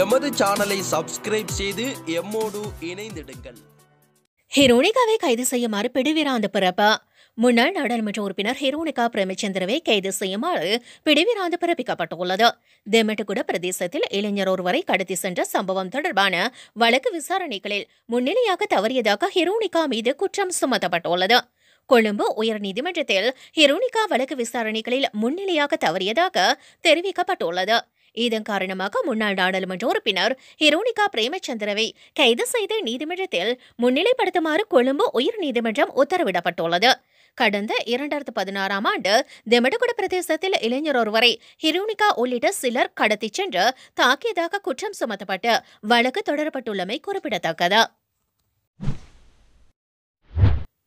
எமது சேனலை சப்ஸ்கிரைப் செய்து எம்மோடு இணைந்திடுங்கள் ஹெரோனிகாவை கைது செய்யுமாறு பிடிவிராந்து பிறப்பா முன்னாள் நாடாளுமன்ற உறுப்பினர் ஹெரோனிகா பிரேமச்சந்திரவை கைது செய்யுமாறு பிடிவிராந்து பிறப்பிக்கப்பட்டுள்ளது தெமட்டுகுட பிரதேசத்தில் இளைஞர் ஒருவரை கடத்தி சென்ற சம்பவம் தொடர்பான வழக்கு விசாரணைகளில் முன்னிலையாக தவறியதாக ஹெரோனிகா மீது குற்றம் சுமத்தப்பட்டுள்ளது கொழும்பு உயர்நீதிமன்றத்தில் ஹெரோனிகா வழக்கு விசாரணைகளில் முன்னிலையாக தவறியதாக தெரிவிக்கப்பட்டுள்ளது இதன் காரணமாக முன்னாள் நாடாளுமன்ற உறுப்பினர் ஹிரோனிகா பிரேமச்சந்திரவை கைது செய்து நீதிமன்றத்தில் முன்னிலைப்படுத்துமாறு கொழும்பு உயர் நீதிமன்றம் உத்தரவிடப்பட்டுள்ளது கடந்த இரண்டாயிரத்து பதினாறாம் ஆண்டு திமடகுட பிரதேசத்தில் இளைஞர் ஒருவரை ஹிரோனிகா உள்ளிட்ட சிலர் கடத்திச் சென்று தாக்கியதாக குற்றம் சுமத்தப்பட்டு வழக்கு தொடரப்பட்டுள்ளமை குறிப்பிடத்தக்கது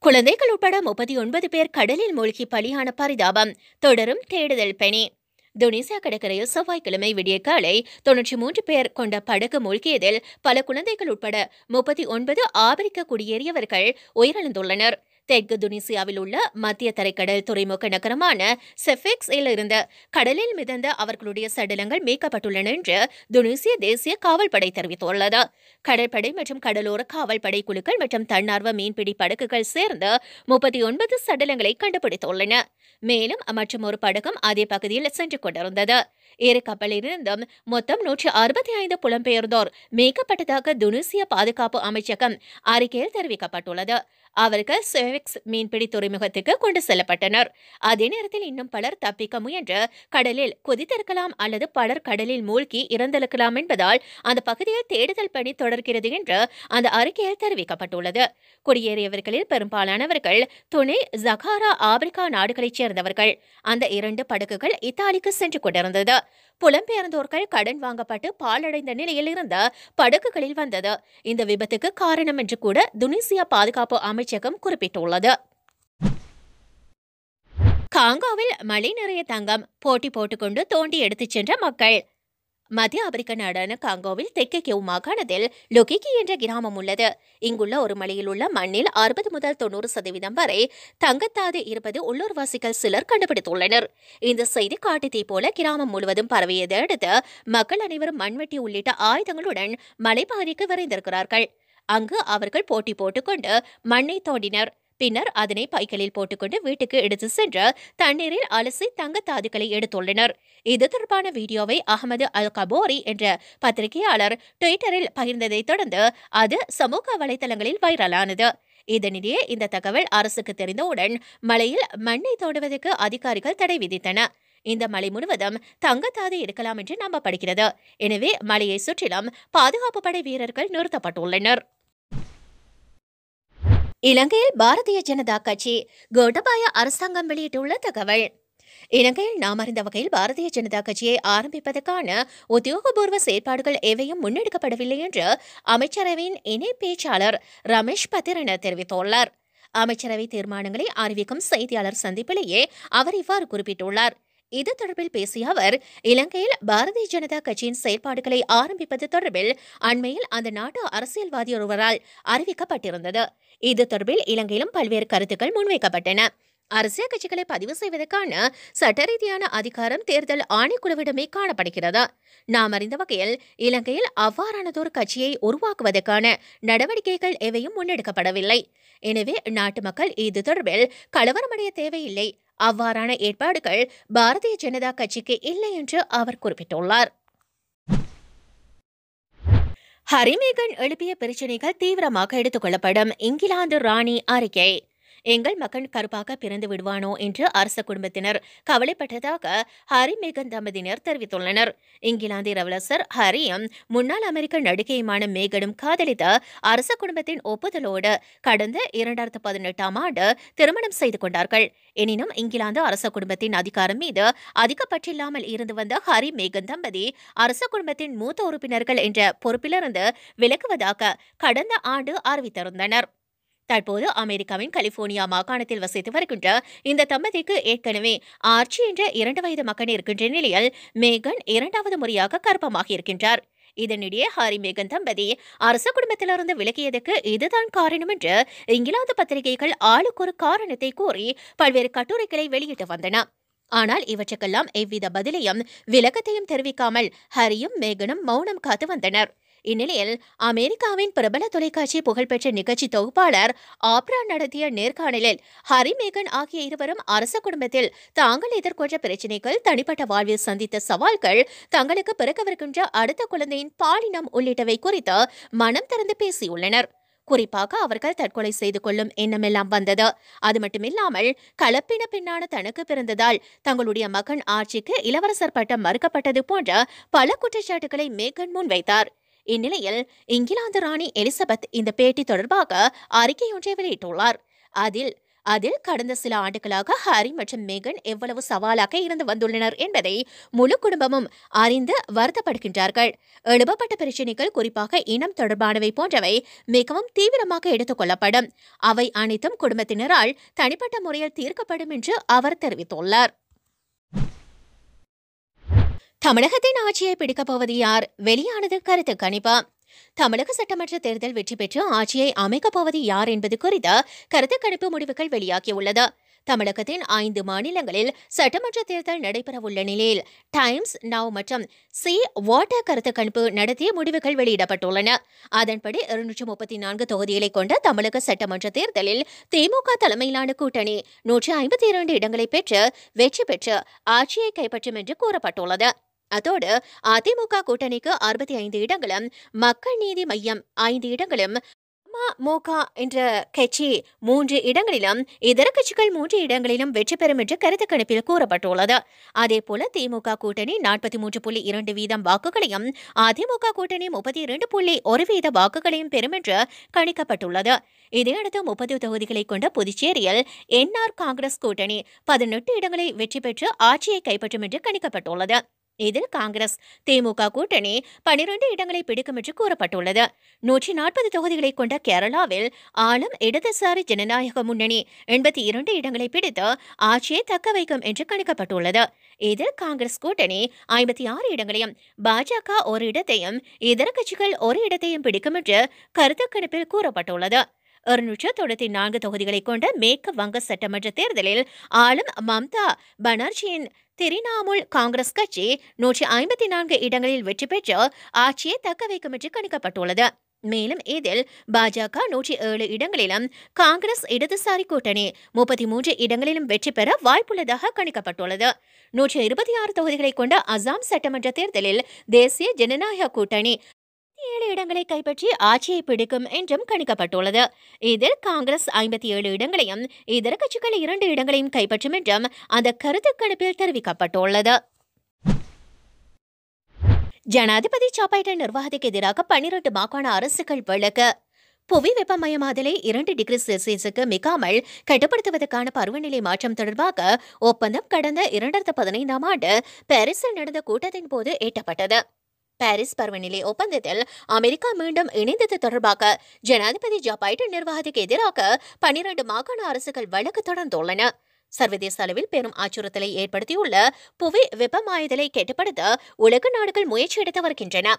குழந்தைகள் உட்பட முப்பத்தி ஒன்பது பேர் கடலில் மூழ்கி பலியான பரிதாபம் தொடரும் தேடுதல் பணி துனிசியா கடற்கரையில் செவ்வாய்க்கிழமை விடிய காலை தொன்னூற்றி மூன்று பேர் கொண்ட படகு மூழ்கியதில் பல குழந்தைகள் உட்பட முப்பத்தி ஒன்பது ஆப்பிரிக்க குடியேறியவர்கள் உயிரிழந்துள்ளனர் தெற்கு துனிசியாவில் உள்ள மத்திய தரைக்கடல் துறைமுக நகரமான செஃபெக்ஸ் இருந்த கடலில் மிதந்த அவர்களுடைய சடலங்கள் மீட்கப்பட்டுள்ளன என்று துனிசிய தேசிய காவல்படை தெரிவித்துள்ளது கடற்படை மற்றும் கடலோர காவல்படை குழுக்கள் மற்றும் தன்னார்வ மீன்பிடி படகுகள் சேர்ந்து முப்பத்தி ஒன்பது சடலங்களை கண்டுபிடித்துள்ளன மேலும் மற்றும் ஒரு படகம் அதே பகுதியில் சென்று கொண்டிருந்தது இரு கப்பலிலிருந்தும் மொத்தம் நூற்றி அறுபத்தி ஐந்து புலம்பெயர்ந்தோர் மீட்கப்பட்டதாக துனிசிய பாதுகாப்பு அமைச்சகம் அறிக்கையில் தெரிவிக்கப்பட்டுள்ளது அவர்கள் சுவிக்ஸ் மீன்பிடி துறைமுகத்துக்கு கொண்டு செல்லப்பட்டனர் அதே நேரத்தில் இன்னும் பலர் தப்பிக்க முயன்று கடலில் குதித்திருக்கலாம் அல்லது பலர் கடலில் மூழ்கி இறந்திருக்கலாம் என்பதால் அந்த பகுதியில் தேடுதல் பணி தொடர்கிறது என்று அந்த அறிக்கையில் தெரிவிக்கப்பட்டுள்ளது குடியேறியவர்களில் பெரும்பாலானவர்கள் துணை ஜகாரா ஆப்பிரிக்கா நாடுகளைச் சேர்ந்தவர்கள் அந்த இரண்டு படகுகள் இத்தாலிக்கு சென்று கொண்டிருந்தது புலம்பெயர்ந்தோர்கள் கடன் வாங்கப்பட்டு பாலடைந்த நிலையில் இருந்த படகுகளில் வந்தது இந்த விபத்துக்கு காரணம் என்று கூட துனிசியா பாதுகாப்பு அமைச்சகம் குறிப்பிட்டுள்ளது காங்கோவில் மழை நிறைய தங்கம் போட்டி போட்டுக்கொண்டு தோண்டி எடுத்துச் சென்ற மக்கள் மத்திய ஆப்பிரிக்க நாடான காங்கோவில் தெற்கு கெவ் மாகாணத்தில் லொகிகி என்ற கிராமம் உள்ளது இங்குள்ள ஒரு மலையில் உள்ள மண்ணில் அறுபது முதல் தொண்ணூறு சதவீதம் வரை தங்கத்தாது இருப்பது உள்ளூர்வாசிகள் சிலர் கண்டுபிடித்துள்ளனர் இந்த செய்தி காட்டுத்தீ போல கிராமம் முழுவதும் பரவியதை அடுத்து மக்கள் அனைவரும் மண்வெட்டி உள்ளிட்ட ஆயுதங்களுடன் மலைப்பாதைக்கு விரைந்திருக்கிறார்கள் அங்கு அவர்கள் போட்டி போட்டுக்கொண்டு மண்ணை தோண்டினர் பின்னர் அதனை பைகளில் போட்டுக்கொண்டு வீட்டுக்கு எடுத்து சென்று தண்ணீரில் அலசி தங்க தாதுக்களை எடுத்துள்ளனர் இது தொடர்பான வீடியோவை அகமது அல் கபோரி என்ற பத்திரிகையாளர் ட்விட்டரில் பகிர்ந்ததை தொடர்ந்து அது சமூக வலைதளங்களில் வைரலானது இதனிடையே இந்த தகவல் அரசுக்கு தெரிந்தவுடன் மலையில் மண்ணை தோடுவதற்கு அதிகாரிகள் தடை விதித்தன இந்த மலை முழுவதும் தங்கத்தாது இருக்கலாம் என்று நம்பப்படுகிறது எனவே மலையை சுற்றிலும் பாதுகாப்பு படை வீரர்கள் நிறுத்தப்பட்டுள்ளனர் இலங்கையில் பாரதிய ஜனதா கட்சி கோட்டபாய அரசாங்கம் வெளியிட்டுள்ள தகவல் இலங்கையில் நாம் அறிந்த வகையில் பாரதிய ஜனதா கட்சியை ஆரம்பிப்பதற்கான உத்தியோகபூர்வ செயற்பாடுகள் எவையும் முன்னெடுக்கப்படவில்லை என்று அமைச்சரவையின் இணை பேச்சாளர் ரமேஷ் பத்திரன தெரிவித்துள்ளார் அமைச்சரவை தீர்மானங்களை அறிவிக்கும் செய்தியாளர் சந்திப்பிலேயே அவர் இவ்வாறு குறிப்பிட்டுள்ளார் இது தொடர்பில் பேசிய அவர் இலங்கையில் பாரதிய ஜனதா கட்சியின் செயல்பாடுகளை ஆரம்பிப்பது தொடர்பில் அண்மையில் அந்த நாட்டு அரசியல்வாதி ஒருவரால் அறிவிக்கப்பட்டிருந்தது இது தொடர்பில் இலங்கையிலும் பல்வேறு கருத்துக்கள் முன்வைக்கப்பட்டன அரசியல் கட்சிகளை பதிவு செய்வதற்கான சட்டரீதியான அதிகாரம் தேர்தல் ஆணைக்குழுவிடமே காணப்படுகிறது நாம் அறிந்த வகையில் இலங்கையில் அவ்வாறானதொரு கட்சியை உருவாக்குவதற்கான நடவடிக்கைகள் எவையும் முன்னெடுக்கப்படவில்லை எனவே நாட்டு மக்கள் இது தொடர்பில் கலவரமடைய தேவையில்லை அவ்வாறான ஏற்பாடுகள் பாரதிய ஜனதா கட்சிக்கு இல்லை என்று அவர் குறிப்பிட்டுள்ளார் ஹரிமேகன் எழுப்பிய பிரச்சினைகள் தீவிரமாக எடுத்துக் கொள்ளப்படும் இங்கிலாந்து ராணி அறிக்கை எங்கள் மகன் கருப்பாக பிறந்து விடுவானோ என்று அரச குடும்பத்தினர் கவலைப்பட்டதாக ஹாரி மேகன் தம்பதியினர் தெரிவித்துள்ளனர் இங்கிலாந்து இரவலசர் ஹரியும் முன்னாள் அமெரிக்க நடிகையுமான மேகனும் காதலித்த அரச குடும்பத்தின் ஒப்புதலோடு கடந்த இரண்டாயிரத்து பதினெட்டாம் ஆண்டு திருமணம் செய்து கொண்டார்கள் எனினும் இங்கிலாந்து அரச குடும்பத்தின் அதிகாரம் மீது அதிகப்பற்றில்லாமல் இருந்து வந்த ஹரி மேகன் தம்பதி அரச குடும்பத்தின் மூத்த உறுப்பினர்கள் என்ற பொறுப்பிலிருந்து விலகுவதாக கடந்த ஆண்டு அறிவித்திருந்தனா் தற்போது அமெரிக்காவின் கலிபோர்னியா மாகாணத்தில் வசித்து வருகின்ற இந்த தம்பதிக்கு ஏற்கனவே ஆர்ச்சி என்ற இரண்டு வயது மகன் இருக்கின்ற நிலையில் மேகன் இரண்டாவது முறையாக கர்ப்பமாக இருக்கின்றார் இதனிடையே ஹாரி மேகன் தம்பதி அரச குடும்பத்திலிருந்து விலகியதற்கு இதுதான் காரணம் என்று இங்கிலாந்து பத்திரிகைகள் ஆளுக்கு ஒரு காரணத்தை கூறி பல்வேறு கட்டுரைகளை வெளியிட்டு வந்தன ஆனால் இவற்றுக்கெல்லாம் எவ்வித பதிலையும் விலக்கத்தையும் தெரிவிக்காமல் ஹரியும் மேகனும் மௌனம் காத்து வந்தனர் இந்நிலையில் அமெரிக்காவின் பிரபல தொலைக்காட்சி புகழ்பெற்ற நிகழ்ச்சி தொகுப்பாளர் ஆப்ரா நடத்திய நேர்காணலில் ஹரி மேகன் ஆகிய இருவரும் அரச குடும்பத்தில் தாங்கள் எதிர்கொண்ட பிரச்சினைகள் தனிப்பட்ட வாழ்வில் சந்தித்த சவால்கள் தங்களுக்கு பிறக்கவிருக்கின்ற அடுத்த குழந்தையின் பாலினம் உள்ளிட்டவை குறித்து மனம் திறந்து பேசியுள்ளனர் குறிப்பாக அவர்கள் தற்கொலை செய்து கொள்ளும் எண்ணமெல்லாம் வந்தது அது மட்டுமில்லாமல் கலப்பின பெண்ணான தனக்கு பிறந்ததால் தங்களுடைய மகன் ஆட்சிக்கு இளவரசர் பட்டம் மறுக்கப்பட்டது போன்ற பல குற்றச்சாட்டுகளை மேகன் முன்வைத்தார் இந்நிலையில் இங்கிலாந்து ராணி எலிசபெத் இந்த பேட்டி தொடர்பாக அறிக்கையொன்றை வெளியிட்டுள்ளார் அதில் அதில் கடந்த சில ஆண்டுகளாக ஹாரி மற்றும் மேகன் எவ்வளவு சவாலாக இருந்து வந்துள்ளனர் என்பதை முழு குடும்பமும் அறிந்து வருத்தப்படுகின்றார்கள் எழுப்பப்பட்ட பிரச்சினைகள் குறிப்பாக இனம் தொடர்பானவை போன்றவை மிகவும் தீவிரமாக எடுத்துக் கொள்ளப்படும் அவை அனைத்தும் குடும்பத்தினரால் தனிப்பட்ட முறையில் தீர்க்கப்படும் என்று அவர் தெரிவித்துள்ளார் தமிழகத்தின் ஆட்சியை பிடிக்கப் போவது யார் வெளியானது கருத்து கணிப்பு தமிழக சட்டமன்ற தேர்தல் வெற்றி பெற்று ஆட்சியை அமைக்கப் போவது யார் என்பது குறித்த கருத்து கணிப்பு முடிவுகள் வெளியாகியுள்ளது தமிழகத்தின் ஐந்து மாநிலங்களில் சட்டமன்ற தேர்தல் நடைபெறவுள்ள நிலையில் டைம்ஸ் நவ் மற்றும் சி வாட்டர் கருத்து கணிப்பு நடத்திய முடிவுகள் வெளியிடப்பட்டுள்ளன அதன்படி இருநூற்று முப்பத்தி நான்கு தொகுதிகளை கொண்ட தமிழக சட்டமன்ற தேர்தலில் திமுக தலைமையிலான கூட்டணி நூற்றி ஐம்பத்தி இரண்டு இடங்களை பெற்று வெற்றி பெற்று ஆட்சியை கைப்பற்றும் என்று கூறப்பட்டுள்ளது அதோடு அதிமுக கூட்டணிக்கு அறுபத்தி ஐந்து இடங்களும் மக்கள் நீதி மையம் ஐந்து இடங்களும் மக என்ற கட்சி மூன்று இடங்களிலும் இதர கட்சிகள் மூன்று இடங்களிலும் வெற்றி பெறும் என்று கருத்து கணிப்பில் கூறப்பட்டுள்ளது அதேபோல திமுக கூட்டணி நாற்பத்தி மூன்று புள்ளி இரண்டு வீதம் வாக்குகளையும் அதிமுக கூட்டணி முப்பத்தி இரண்டு புள்ளி ஒரு வீத வாக்குகளையும் பெறும் என்று கணிக்கப்பட்டுள்ளது இதையடுத்து முப்பது தொகுதிகளை கொண்ட புதுச்சேரியில் என்ஆர் காங்கிரஸ் கூட்டணி பதினெட்டு இடங்களில் வெற்றி பெற்று ஆட்சியை கைப்பற்றும் என்று கணிக்கப்பட்டுள்ளது இதில் காங்கிரஸ் திமுக கூட்டணி பனிரெண்டு இடங்களை பிடிக்கும் என்று கூறப்பட்டுள்ளது நூற்றி நாற்பது தொகுதிகளை கொண்ட கேரளாவில் ஆளும் இடதுசாரி ஜனநாயக முன்னணி எண்பத்தி இரண்டு இடங்களை பிடித்து ஆட்சியை தக்க வைக்கும் என்று கணிக்கப்பட்டுள்ளது இதில் காங்கிரஸ் கூட்டணி ஐம்பத்தி ஆறு இடங்களையும் பாஜக ஒரு இடத்தையும் இதர கட்சிகள் ஒரு இடத்தையும் பிடிக்கும் என்று கருத்து கணிப்பில் கூறப்பட்டுள்ளது இருநூற்று தொண்ணூத்தி நான்கு தொகுதிகளை கொண்ட மேற்கு வங்க சட்டமன்ற தேர்தலில் ஆளும் மம்தா பனர்ஜியின் திரிணாமுல் காங்கிரஸ் கட்சி நூற்றி ஐம்பத்தி நான்கு இடங்களில் வெற்றி பெற்று ஆட்சியை தக்க என்று கணிக்கப்பட்டுள்ளது மேலும் இதில் பாஜக நூற்றி ஏழு இடங்களிலும் காங்கிரஸ் இடதுசாரி கூட்டணி முப்பத்தி மூன்று இடங்களிலும் வெற்றி பெற வாய்ப்புள்ளதாக கணிக்கப்பட்டுள்ளது நூற்றி இருபத்தி ஆறு தொகுதிகளை கொண்ட அசாம் சட்டமன்ற தேர்தலில் தேசிய ஜனநாயக கூட்டணி ஏழு இடங்களை கைப்பற்றி ஆட்சியை பிடிக்கும் என்றும் கணிக்கப்பட்டுள்ளது இதில் காங்கிரஸ் ஐம்பத்தி ஏழு இடங்களையும் இதர கட்சிகள் இரண்டு இடங்களையும் கைப்பற்றும் என்றும் அந்த கருத்து கணிப்பில் தெரிவிக்கப்பட்டுள்ளது ஜனாதிபதி சாப்பாட்டை நிர்வாகத்துக்கு எதிராக பனிரெண்டு மாகாண அரசுகள் வழக்கு புவி வெப்பமயமாதலை இரண்டு டிகிரி செல்சியஸுக்கு மிகாமல் கட்டுப்படுத்துவதற்கான பருவநிலை மாற்றம் தொடர்பாக ஒப்பந்தம் கடந்த இரண்டாயிரத்து பதினைந்தாம் ஆண்டு பாரிஸில் நடந்த கூட்டத்தின் போது எட்டப்பட்டது பாரிஸ் பருவநிலை ஒப்பந்தத்தில் அமெரிக்கா மீண்டும் இணைந்தது தொடர்பாக ஜனாதிபதி ஜோ பைடன் நிர்வாகத்துக்கு எதிராக பனிரண்டு மாகாண அரசுகள் வழக்கு தொடர்ந்துள்ளன சர்வதேச அளவில் பெரும் அச்சுறுத்தலை ஏற்படுத்தியுள்ள புவி வெப்பமாயுதலை கட்டுப்படுத்த உலக நாடுகள் முயற்சி எடுத்து வருகின்றன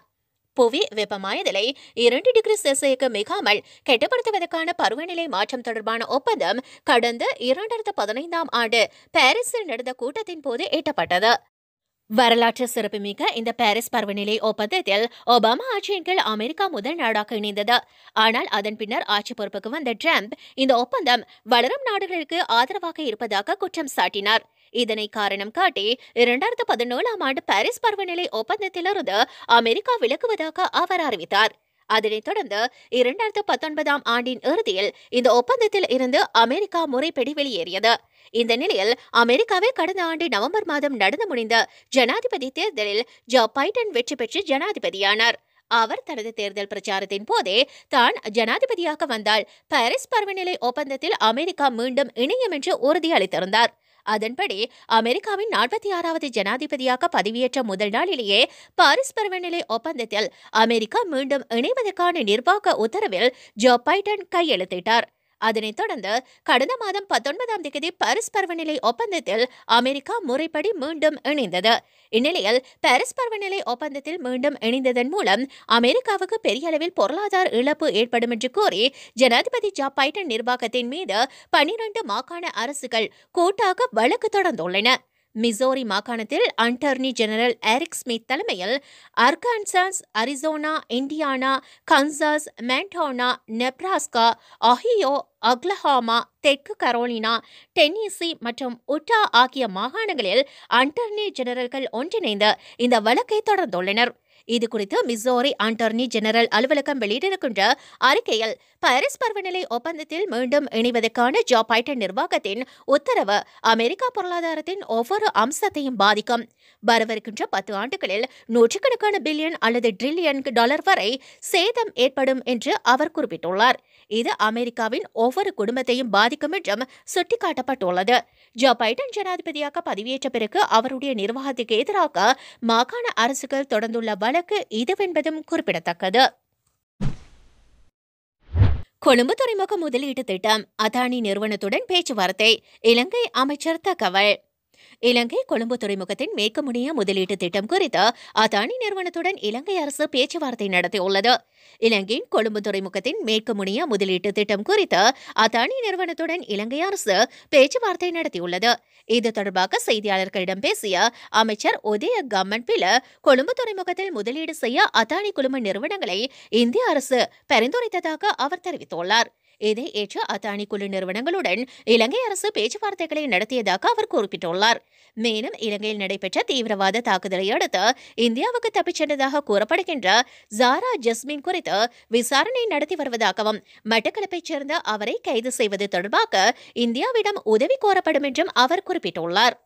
புவி வெப்பமாயதலை இரண்டு டிகிரி செல்சியக்கு மிகாமல் கட்டுப்படுத்துவதற்கான பருவநிலை மாற்றம் தொடர்பான ஒப்பந்தம் கடந்த இரண்டாயிரத்து பதினைந்தாம் ஆண்டு பாரிஸில் நடந்த கூட்டத்தின் போது எட்டப்பட்டது வரலாற்று சிறப்புமிக்க இந்த பாரிஸ் பருவநிலை ஒப்பந்தத்தில் ஒபாமா ஆட்சியின் கீழ் அமெரிக்கா முதல் நாடாக இணைந்தது ஆனால் அதன் பின்னர் ஆட்சி பொறுப்புக்கு வந்த டிரம்ப் இந்த ஒப்பந்தம் வளரும் நாடுகளுக்கு ஆதரவாக இருப்பதாக குற்றம் சாட்டினார் இதனை காரணம் காட்டி இரண்டாயிரத்து பதினேழாம் ஆண்டு பாரிஸ் பருவநிலை ஒப்பந்தத்திலிருந்து அமெரிக்கா விலகுவதாக அவர் அறிவித்தார் அதனைத் தொடர்ந்து இரண்டாயிரத்து பத்தொன்பதாம் ஆண்டின் இறுதியில் இந்த ஒப்பந்தத்தில் இருந்து அமெரிக்கா முறைப்படி வெளியேறியது இந்த நிலையில் அமெரிக்காவே கடந்த ஆண்டு நவம்பர் மாதம் நடந்து முடிந்த ஜனாதிபதி தேர்தலில் ஜோ பைடன் வெற்றி பெற்று ஜனாதிபதியானார் அவர் தனது தேர்தல் பிரச்சாரத்தின் போதே தான் ஜனாதிபதியாக வந்தால் பாரிஸ் பருவநிலை ஒப்பந்தத்தில் அமெரிக்கா மீண்டும் இணையும் என்று உறுதியளித்திருந்தார் அதன்படி அமெரிக்காவின் நாற்பத்தி ஆறாவது ஜனாதிபதியாக பதவியேற்ற முதல் நாளிலேயே பாரிஸ் பருவநிலை ஒப்பந்தத்தில் அமெரிக்கா மீண்டும் இணைவதற்கான நிர்வாக உத்தரவில் ஜோ பைடன் கையெழுத்திட்டார் அதனைத் தொடர்ந்து கடந்த மாதம் பத்தொன்பதாம் தேதி பாரிஸ் பருவநிலை ஒப்பந்தத்தில் அமெரிக்கா முறைப்படி மீண்டும் இணைந்தது இந்நிலையில் பாரிஸ் பருவநிலை ஒப்பந்தத்தில் மீண்டும் இணைந்ததன் மூலம் அமெரிக்காவுக்கு பெரிய அளவில் பொருளாதார இழப்பு ஏற்படும் என்று கூறி ஜனாதிபதி ஜோ பைடன் நிர்வாகத்தின் மீது பனிரண்டு மாகாண அரசுகள் கூட்டாக வழக்கு தொடர்ந்துள்ளன மிசோரி மாகாணத்தில் அண்டர்னி ஜெனரல் ஏரிக் ஸ்மித் தலைமையில் Arkansas Arizona Indiana Kansas Montana Nebraska Ohio Oklahoma தெற்கு கரோலினா டென்னிசி மற்றும் உட்டா ஆகிய மாகாணங்களில் அண்டர்னி ஜெனரல்கள் ஒன்றிணைந்து இந்த வழக்கை தொடர்ந்துள்ளனர் இது குறித்து மிசோரி அட்டர்னி ஜெனரல் அலுவலகம் வெளியிட்டிருக்கின்ற அறிக்கையில் பாரிஸ் பருவநிலை ஒப்பந்தத்தில் மீண்டும் இணைவதற்கான ஜோ பைடன் நிர்வாகத்தின் உத்தரவு அமெரிக்கா பொருளாதாரத்தின் ஒவ்வொரு அம்சத்தையும் பாதிக்கும் வரவிருக்கின்ற பத்து ஆண்டுகளில் நூற்றுக்கணக்கான பில்லியன் அல்லது ட்ரில்லியன் டாலர் வரை சேதம் ஏற்படும் என்று அவர் குறிப்பிட்டுள்ளார் இது அமெரிக்காவின் ஒவ்வொரு குடும்பத்தையும் பாதிக்கும் என்றும் சுட்டிக்காட்டப்பட்டுள்ளது ஜோ பைடன் ஜனாதிபதியாக பதவியேற்ற பிறகு அவருடைய நிர்வாகத்துக்கு எதிராக மாகாண அரசுகள் தொடர்ந்துள்ள வழக்கு இதுவென்பதும் குறிப்பிடத்தக்கது கொழும்பு துறைமுக முதலீட்டு திட்டம் அதானி நிறுவனத்துடன் பேச்சுவார்த்தை இலங்கை அமைச்சர் தகவல் இலங்கை கொழும்பு துறைமுகத்தின் மேற்கு முனைய முதலீட்டு திட்டம் குறித்து அதானி நிறுவனத்துடன் இலங்கை அரசு பேச்சுவார்த்தை நடத்தியுள்ளது இலங்கையின் கொழும்பு துறைமுகத்தின் மேற்கு முனைய முதலீட்டு திட்டம் குறித்து அதானி நிறுவனத்துடன் இலங்கை அரசு பேச்சுவார்த்தை நடத்தியுள்ளது இது தொடர்பாக செய்தியாளர்களிடம் பேசிய அமைச்சர் உதய கம்மன் பில கொழும்பு துறைமுகத்தில் முதலீடு செய்ய அதானி குழும நிறுவனங்களை இந்திய அரசு பரிந்துரைத்ததாக அவர் தெரிவித்துள்ளார் இதை ஏற்று அத்தானி குழு நிறுவனங்களுடன் இலங்கை அரசு பேச்சுவார்த்தைகளை நடத்தியதாக அவர் குறிப்பிட்டுள்ளார் மேலும் இலங்கையில் நடைபெற்ற தீவிரவாத தாக்குதலை அடுத்து இந்தியாவுக்கு தப்பிச் சென்றதாக கூறப்படுகின்ற ஜாரா ஜஸ்மின் குறித்து விசாரணை நடத்தி வருவதாகவும் மட்டக்களப்பைச் சேர்ந்த அவரை கைது செய்வது தொடர்பாக இந்தியாவிடம் உதவி கோரப்படும் என்றும் அவர் குறிப்பிட்டுள்ளார்